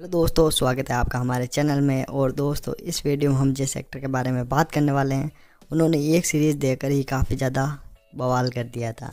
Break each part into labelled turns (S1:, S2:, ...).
S1: hello दोस्तों स्वागत है आपका हमारे चैनल में और दोस्तों इस वीडियो में हम जिस एक्टर के बारे में बात करने वाले हैं उन्होंने एक सीरीज़ देकर ही काफ़ी ज़्यादा बवाल कर दिया था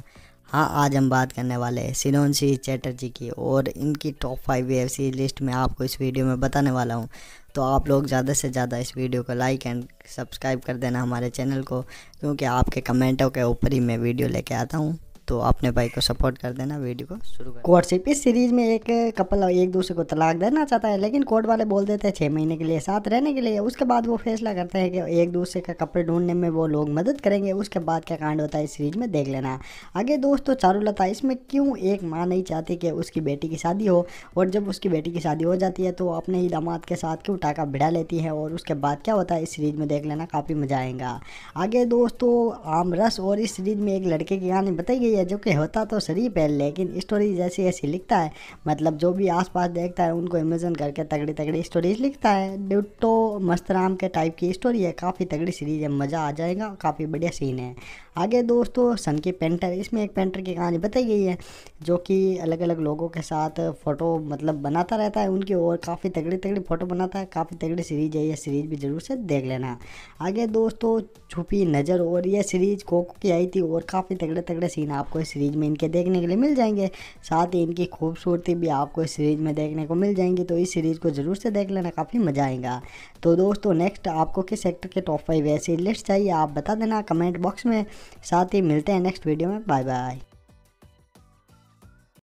S1: हाँ आज हम बात करने वाले हैं सिनोन्सी चैटर्जी की और इनकी top five web series list में आपको इस वीडियो में बताने वाला हूँ तो आप लोग ज़्यादा से ज़्यादा इस वीडियो को लाइक एंड सब्सक्राइब कर देना हमारे चैनल को क्योंकि आपके कमेंटों के ऊपर ही मैं वीडियो लेके आता हूँ तो अपने भाई को सपोर्ट कर देना वीडियो को शुरू कर कोर्टशिप इस सीरीज में एक कपल एक दूसरे को तलाक देना चाहता है लेकिन कोर्ट वाले बोल देते हैं छः महीने के लिए साथ रहने के लिए उसके बाद वो फैसला करते हैं कि एक दूसरे का कपड़े ढूंढने में वो लोग मदद करेंगे उसके बाद क्या कांड होता है इस सीरीज में देख लेना आगे दोस्तों चारूलता इसमें क्यों एक माँ नहीं चाहती कि उसकी बेटी की शादी हो और जब उसकी बेटी की शादी हो जाती है तो अपने ही दामाद के साथ क्यों टाका भिड़ा लेती है और उसके बाद क्या होता है इस सीरीज में देख लेना काफ़ी मज़ा आएगा आगे दोस्तों आम रस और इस सीरीज में एक लड़के की कहानी बताई गई है जो कि होता तो शरीफ है लेकिन स्टोरी जैसी ऐसी लिखता है मतलब जो भी आसपास देखता है उनको इमेजन करके तगड़ी तगड़ी स्टोरीज लिखता है डिटो मस्तराम के टाइप की स्टोरी है काफ़ी तगड़ी सीरीज है मज़ा आ जाएगा काफ़ी बढ़िया सीन है आगे दोस्तों सन की पेंटर इसमें एक पेंटर की कहानी बताई गई है जो कि अलग अलग लोगों के साथ फ़ोटो मतलब बनाता रहता है उनकी और काफ़ी तगड़ी तगड़ी फ़ोटो बनाता है काफ़ी तगड़ी सीरीज है यह सीरीज भी ज़रूर से देख लेना आगे दोस्तों छुपी नज़र और यह सीरीज़ कोको की आई थी और काफ़ी तगड़े तगड़े सीन आपको इस सीरीज़ में इनके देखने के लिए मिल जाएंगे साथ ही इनकी खूबसूरती भी आपको इस सीरीज़ में देखने को मिल जाएंगी तो इस सीरीज़ को ज़रूर से देख लेना काफ़ी मज़ा आएगा तो दोस्तों नेक्स्ट आपको किस एक्टर के टॉप फाइव ऐसी लिस्ट चाहिए आप बता देना कमेंट बॉक्स में साथ ही मिलते हैं नेक्स्ट वीडियो में बाय बाय